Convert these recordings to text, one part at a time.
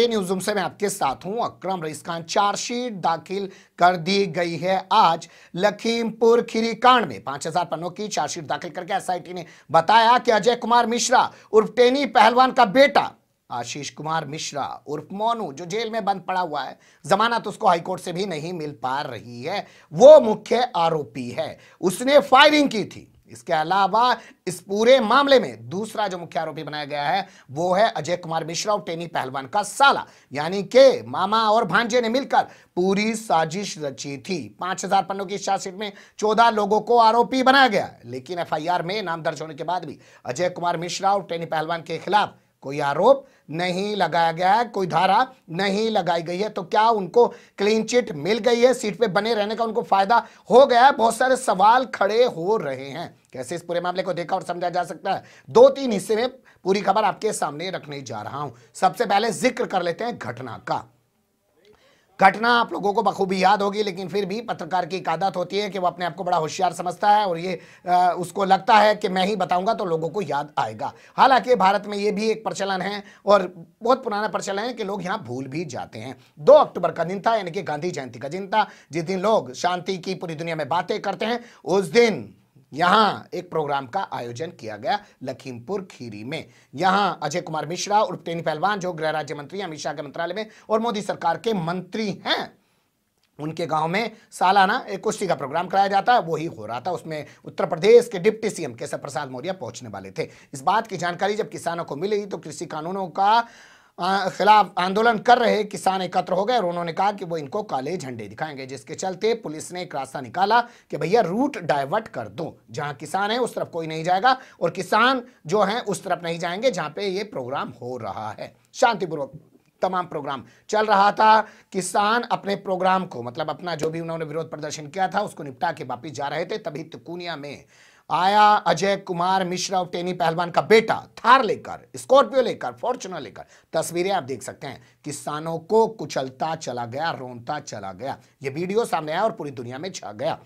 news room से मैं आपके साथ हूं अक्रम रईस खान चार्जशीट दाखिल कर दी गई है आज लखीमपुर खीरी कांड में पांच हजार पन्नों की चार्जशीट दाखिल करके एसआईटी ने बताया कि अजय कुमार मिश्रा उर्फ टेनी पहलवान का बेटा आशीष कुमार मिश्रा उर्फ मोनू जो जेल में बंद पड़ा हुआ है जमानत उसको हाईकोर्ट से भी नहीं मिल पा रही है वो मुख्य आरोपी है उसने फायरिंग की थी इसके अलावा इस पूरे मामले में दूसरा जो मुख्य आरोपी बनाया गया है वो है अजय कुमार मिश्रा और टेनी पहलवान का साला यानी के मामा और भांजे ने मिलकर पूरी साजिश रची थी पांच हजार पन्नों की चार्जशीट में चौदह लोगों को आरोपी बनाया गया लेकिन एफआईआर में नाम दर्ज होने के बाद भी अजय कुमार मिश्रा और टेनी पहलवान के खिलाफ कोई आरोप नहीं लगाया गया है कोई धारा नहीं लगाई गई है तो क्या उनको क्लीन चिट मिल गई है सीट पे बने रहने का उनको फायदा हो गया है बहुत सारे सवाल खड़े हो रहे हैं कैसे इस पूरे मामले को देखा और समझा जा सकता है दो तीन हिस्से में पूरी खबर आपके सामने रखने जा रहा हूं सबसे पहले जिक्र कर लेते हैं घटना का घटना आप लोगों को बखूबी याद होगी लेकिन फिर भी पत्रकार की एक आदत होती है कि वो अपने आप को बड़ा होशियार समझता है और ये आ, उसको लगता है कि मैं ही बताऊंगा तो लोगों को याद आएगा हालांकि भारत में ये भी एक प्रचलन है और बहुत पुराना प्रचलन है कि लोग यहाँ भूल भी जाते हैं दो अक्टूबर का दिन था यानी कि गांधी जयंती का दिन था जिस दिन लोग शांति की पूरी दुनिया में बातें करते हैं उस दिन यहाँ एक प्रोग्राम का आयोजन किया गया लखीमपुर खीरी में यहाँ अजय कुमार मिश्रा उर्फ टेनी पहलवान जो गृह राज्य मंत्री अमित शाह के मंत्रालय में और मोदी सरकार के मंत्री हैं उनके गांव में सालाना एक कुश्ती का प्रोग्राम कराया जाता है वही हो रहा था उसमें उत्तर प्रदेश के डिप्टी सीएम केशव प्रसाद मौर्य पहुंचने वाले थे इस बात की जानकारी जब किसानों को मिली तो कृषि कानूनों का खिलाफ आंदोलन कर रहे किसान एकत्र हो गए और उन्होंने कहा कि वो इनको काले झंडे दिखाएंगे जिसके चलते पुलिस ने एक रास्ता निकाला कि भैया रूट डाइवर्ट कर दो जहां किसान है उस तरफ कोई नहीं जाएगा और किसान जो है उस तरफ नहीं जाएंगे जहां पे ये प्रोग्राम हो रहा है शांतिपूर्वक तमाम प्रोग्राम चल रहा था किसान अपने प्रोग्राम को मतलब अपना जो भी उन्होंने विरोध प्रदर्शन किया था उसको निपटा के वापिस जा रहे थे तभी तिकुनिया में आया अजय कुमार मिश्रा और टेनी पहलवान का बेटा थार लेकर स्कॉर्पियो लेकर फॉर्चुनर लेकर तस्वीरें आप देख सकते हैं किसानों को कुचलता चला गया रोनता चला गया ये वीडियो सामने आया और पूरी दुनिया में छा गया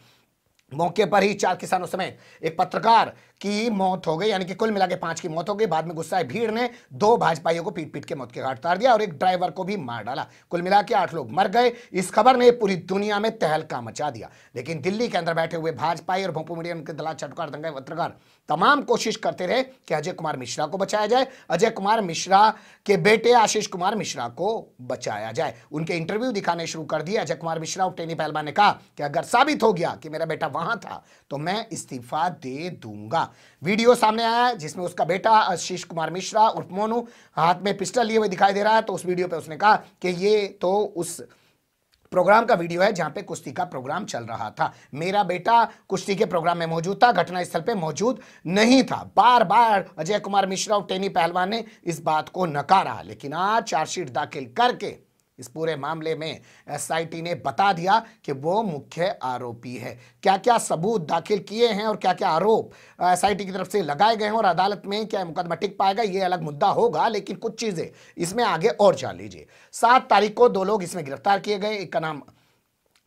मौके पर ही चार किसानों समेत एक पत्रकार की मौत हो गई यानी कि कुल मिला के पांच की मौत हो गई बाद में है भीड़ ने दो भाजपाइयों को पीट पीट के मौत के घाट उतार दिया और एक ड्राइवर को भी मार डाला कुल मिला के आठ लोग मर गए इस खबर ने पूरी दुनिया में तहलका मचा दिया लेकिन दिल्ली के अंदर बैठे हुए भाजपाई और भोपू मीडिया उनके दला चटकार दंगे पत्रकार तमाम कोशिश करते रहे कि अजय कुमार मिश्रा को बचाया जाए अजय कुमार मिश्रा के बेटे आशीष कुमार मिश्रा को बचाया जाए उनके इंटरव्यू दिखाने शुरू कर दिए अजय कुमार मिश्रा और टेनी पहलवान ने कहा कि अगर साबित हो गया कि मेरा बेटा वहां था तो मैं इस्तीफा दे दूंगा का वीडियो सामने आया जिसमें उसका बेटा आशीष कुमार मिश्रा उर्फ मोनू हाथ में पिस्टल लिए हुए दिखाई दे रहा है तो उस वीडियो पे उसने कहा कि ये तो उस प्रोग्राम का वीडियो है जहां पे कुश्ती का प्रोग्राम चल रहा था मेरा बेटा कुश्ती के प्रोग्राम में मौजूद था घटना स्थल पे मौजूद नहीं था बार बार अजय कुमार मिश्रा और टेनी पहलवान ने इस बात को नकारा लेकिन आज चार्जशीट दाखिल करके इस पूरे मामले में एसआईटी ने बता दिया कि वो मुख्य आरोपी है क्या क्या सबूत दाखिल किए हैं और क्या क्या आरोप एसआईटी की तरफ से लगाए गए हैं और अदालत में क्या मुकदमा टिक पाएगा ये अलग मुद्दा होगा लेकिन कुछ चीज़ें इसमें आगे और जान लीजिए सात तारीख को दो लोग इसमें गिरफ्तार किए गए एक का नाम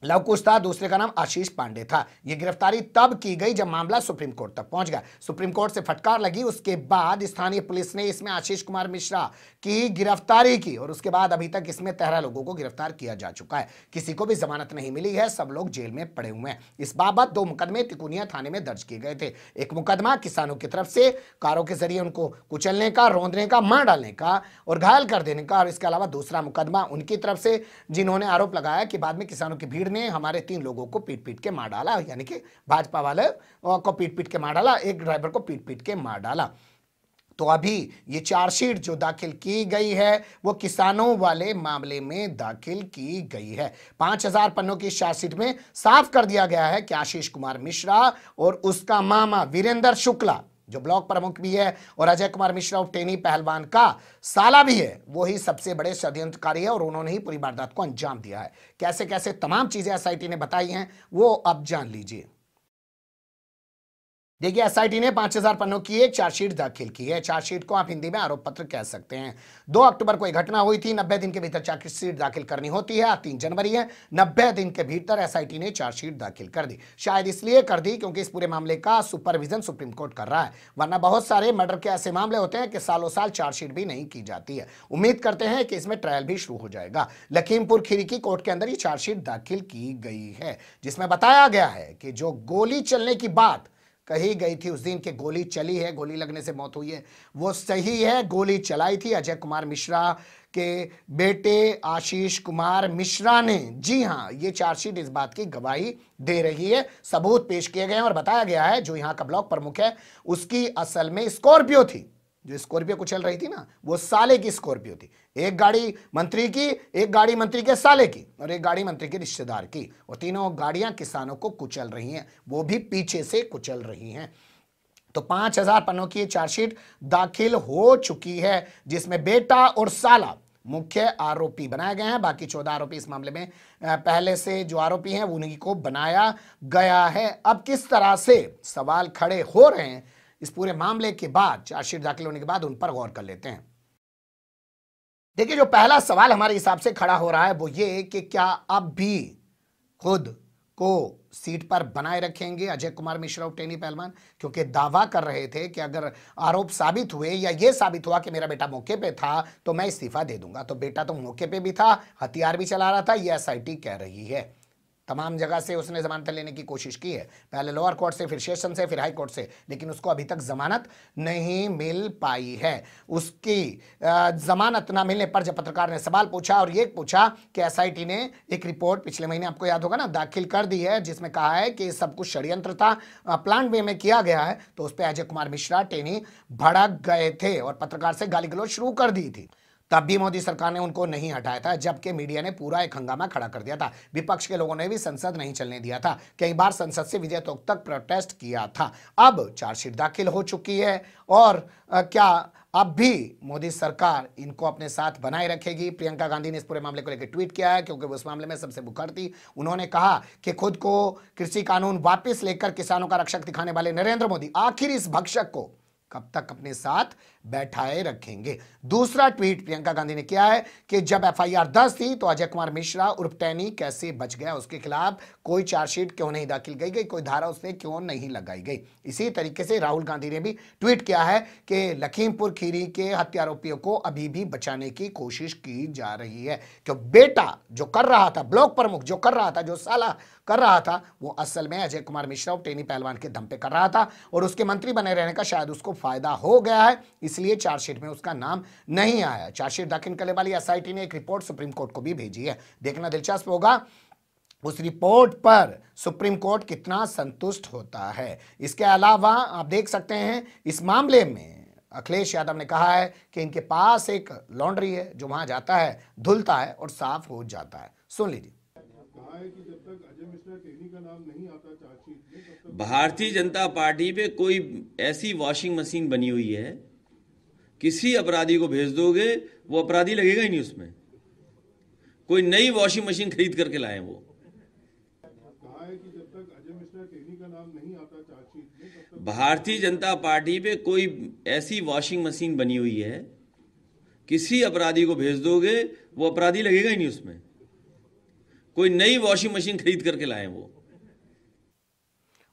लव कुश था दूसरे का नाम आशीष पांडे था यह गिरफ्तारी तब की गई जब मामला सुप्रीम कोर्ट तक पहुंच गया सुप्रीम कोर्ट से फटकार लगी उसके बाद स्थानीय पुलिस ने इसमें आशीष कुमार मिश्रा की गिरफ्तारी की और उसके बाद अभी तक इसमें तेरह लोगों को गिरफ्तार किया जा चुका है किसी को भी जमानत नहीं मिली है सब लोग जेल में पड़े हुए हैं इस बाबत दो मुकदमे तिकुनिया थाने में दर्ज किए गए थे एक मुकदमा किसानों की तरफ से कारों के जरिए उनको कुचलने का रोंदने का मार डालने का और घायल कर देने का और इसके अलावा दूसरा मुकदमा उनकी तरफ से जिन्होंने आरोप लगाया कि बाद में किसानों की भीड़ भीड़ ने हमारे तीन लोगों को पीट पीट के मार डाला यानी कि भाजपा वाले को पीट पीट के मार डाला एक ड्राइवर को पीट पीट के मार डाला तो अभी ये चार्जशीट जो दाखिल की गई है वो किसानों वाले मामले में दाखिल की गई है पांच हजार पन्नों की चार्जशीट में साफ कर दिया गया है कि आशीष कुमार मिश्रा और उसका मामा वीरेंद्र शुक्ला जो ब्लॉक प्रमुख भी है और अजय कुमार मिश्रा और टेनी पहलवान का साला भी है वो ही सबसे बड़े षड्यंत्रकारी है और उन्होंने ही पूरी वारदात को अंजाम दिया है कैसे कैसे तमाम चीजें एस ने बताई हैं वो अब जान लीजिए देखिए एसआईटी ने 5000 पन्नों की एक चार्जशीट दाखिल की है चार्जशीट को आप हिंदी में आरोप पत्र कह सकते हैं 2 अक्टूबर को एक घटना हुई थी 90 दिन के भीतर चार्जशीट दाखिल करनी होती है तीन जनवरी है 90 दिन के भीतर एसआईटी ने चार्जशीट दाखिल कर दी शायद इसलिए कर दी क्योंकि इस पूरे मामले का सुपरविजन सुप्रीम कोर्ट कर रहा है वरना बहुत सारे मर्डर के ऐसे मामले होते हैं कि सालों साल चार्जशीट भी नहीं की जाती है उम्मीद करते हैं कि इसमें ट्रायल भी शुरू हो जाएगा लखीमपुर खीरी की कोर्ट के अंदर ये चार्जशीट दाखिल की गई है जिसमें बताया गया है कि जो गोली चलने की बात कही गई थी उस दिन कि गोली चली है गोली लगने से मौत हुई है वो सही है गोली चलाई थी अजय कुमार मिश्रा के बेटे आशीष कुमार मिश्रा ने जी हाँ ये चार्जशीट इस बात की गवाही दे रही है सबूत पेश किए गए हैं और बताया गया है जो यहाँ का ब्लॉक प्रमुख है उसकी असल में स्कॉर्पियो थी जो स्कॉर्पियो कुचल रही थी ना वो साले की स्कॉर्पियो थी एक गाड़ी मंत्री की एक गाड़ी मंत्री के साले की और एक गाड़ी मंत्री के रिश्तेदार की और तीनों गाड़ियां किसानों को कुचल रही हैं वो भी पीछे से कुचल रही हैं तो पांच हजार पन्नों की चार्जशीट दाखिल हो चुकी है जिसमें बेटा और साला मुख्य आरोपी बनाए गए हैं बाकी चौदह आरोपी इस मामले में पहले से जो आरोपी हैं उन्हीं को बनाया गया है अब किस तरह से सवाल खड़े हो रहे हैं इस पूरे मामले के बाद चार्जशीट दाखिल होने के बाद उन पर गौर कर लेते हैं देखिए जो पहला सवाल हमारे हिसाब से खड़ा हो रहा है वो ये कि क्या अब भी खुद को सीट पर बनाए रखेंगे अजय कुमार मिश्रा और टेनी पहलवान क्योंकि दावा कर रहे थे कि अगर आरोप साबित हुए या ये साबित हुआ कि मेरा बेटा मौके पे था तो मैं इस्तीफा दे दूंगा तो बेटा तो मौके पे भी था हथियार भी चला रहा था ये एस कह रही है तमाम जगह से उसने जमानत लेने की कोशिश की है पहले लोअर कोर्ट से फिर सेशन से फिर हाई कोर्ट से लेकिन उसको अभी तक जमानत नहीं मिल पाई है उसकी जमानत ना मिलने पर जब पत्रकार ने सवाल पूछा और ये पूछा कि एस ने एक रिपोर्ट पिछले महीने आपको याद होगा ना दाखिल कर दी है जिसमें कहा है कि सब कुछ षड्यंत्र था प्लान वे में किया गया है तो उस पर अजय कुमार मिश्रा टेनी भड़क गए थे और पत्रकार से गाली गलोज शुरू कर दी थी तब भी मोदी सरकार ने उनको नहीं हटाया था जबकि मीडिया ने पूरा एक हंगामा खड़ा कर दिया था विपक्ष के लोगों ने भी संसद नहीं चलने दिया था कई बार संसद से विजय तो तक प्रोटेस्ट किया था अब चार्जशीट दाखिल हो चुकी है और आ, क्या अब भी मोदी सरकार इनको अपने साथ बनाए रखेगी प्रियंका गांधी ने इस पूरे मामले को लेकर ट्वीट किया है क्योंकि उस मामले में सबसे बुखर थी उन्होंने कहा कि खुद को कृषि कानून वापस लेकर किसानों का रक्षक दिखाने वाले नरेंद्र मोदी आखिर इस भक्षक को कब तक अपने साथ बैठाए रखेंगे दूसरा ट्वीट प्रियंका गांधी ने किया है कि जब एफआईआर दर्ज थी तो अजय कुमार मिश्रा उर्फ टैनी कैसे बच गया उसके खिलाफ कोई चार्जशीट क्यों नहीं दाखिल की गई कोई धारा उसने क्यों नहीं लगाई गई इसी तरीके से राहुल गांधी ने भी ट्वीट किया है कि लखीमपुर खीरी के हत्यारोपियों को अभी भी बचाने की कोशिश की जा रही है क्यों बेटा जो कर रहा था ब्लॉक प्रमुख जो कर रहा था जो साला कर रहा था वो असल में अजय कुमार मिश्रा और टेनी पहलवान के दम पे कर रहा था और उसके मंत्री बने रहने का शायद उसको फायदा हो गया है इसलिए चार्जशीट में उसका नाम नहीं आया चार्जशीट दाखिल करने वाली एस ने एक रिपोर्ट सुप्रीम कोर्ट को भी भेजी है देखना दिलचस्प होगा उस रिपोर्ट पर सुप्रीम कोर्ट कितना संतुष्ट होता है इसके अलावा आप देख सकते हैं इस मामले में अखिलेश यादव ने कहा है कि इनके पास एक लॉन्ड्री है जो वहां जाता है धुलता है और साफ हो जाता है सुन लीजिए भारतीय जनता पार्टी पे कोई ऐसी वॉशिंग मशीन बनी हुई है किसी अपराधी को भेज दोगे वो अपराधी लगेगा ही नहीं उसमें कोई नई वॉशिंग मशीन खरीद करके लाए वो भारतीय जनता पार्टी पे कोई ऐसी वॉशिंग मशीन बनी हुई है किसी अपराधी को भेज दोगे वो अपराधी लगेगा ही नहीं उसमें कोई नई वॉशिंग मशीन खरीद करके लाए वो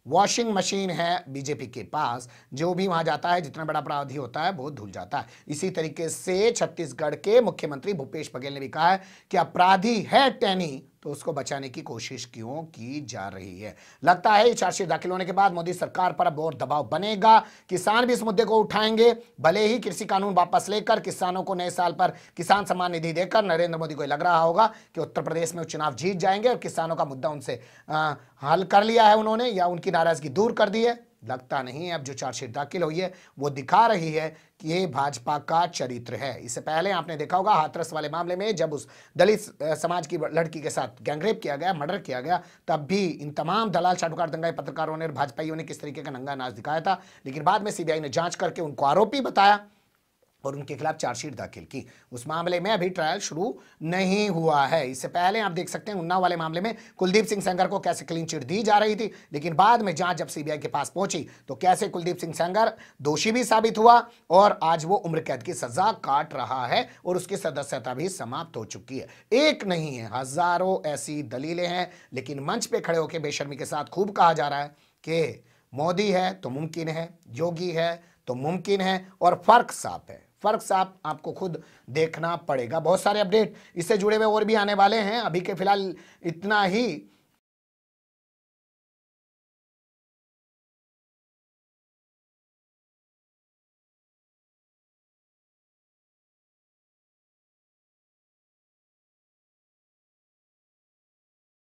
वॉशिंग मशीन है बीजेपी के पास जो भी वहां जाता है जितना बड़ा अपराधी होता है बहुत धुल जाता है इसी तरीके से छत्तीसगढ़ के मुख्यमंत्री भूपेश बघेल ने भी कहा है कि अपराधी है टैनी तो उसको बचाने की कोशिश क्यों की जा रही है लगता है चार्जशीट दाखिल होने के बाद मोदी सरकार पर अब और दबाव बनेगा किसान भी इस मुद्दे को उठाएंगे भले ही कृषि कानून वापस लेकर किसानों को नए साल पर किसान सम्मान निधि देकर नरेंद्र मोदी को लग रहा होगा कि उत्तर प्रदेश में चुनाव जीत जाएंगे और किसानों का मुद्दा उनसे हल कर लिया है उन्होंने या उनकी नाराजगी दूर कर दी है लगता नहीं है अब जो चार्जशीट दाखिल हुई है वो दिखा रही है कि ये भाजपा का चरित्र है इससे पहले आपने देखा होगा हाथरस वाले मामले में जब उस दलित समाज की लड़की के साथ गैंगरेप किया गया मर्डर किया गया तब भी इन तमाम दलाल चाटुकार दंगाई पत्रकारों ने और भाजपाइयों ने किस तरीके का नंगा नाच दिखाया था लेकिन बाद में सीबीआई ने जांच करके उनको आरोपी बताया और उनके खिलाफ चार्जशीट दाखिल की उस मामले में अभी ट्रायल शुरू नहीं हुआ है इससे पहले आप देख सकते हैं उन्नाव वाले मामले में कुलदीप सिंह सेंगर को कैसे क्लीन चिट दी जा रही थी लेकिन बाद में जांच जब सीबीआई के पास पहुंची तो कैसे कुलदीप सिंह सेंगर दोषी भी साबित हुआ और आज वो उम्र कैद की सजा काट रहा है और उसकी सदस्यता भी समाप्त हो चुकी है एक नहीं है हजारों ऐसी दलीलें हैं लेकिन मंच पर खड़े होकर बेशर्मी के साथ खूब कहा जा रहा है कि मोदी है तो मुमकिन है योगी है तो मुमकिन है और फर्क साफ है फ़र्क साफ आपको खुद देखना पड़ेगा बहुत सारे अपडेट इससे जुड़े हुए और भी आने वाले हैं अभी के फिलहाल इतना ही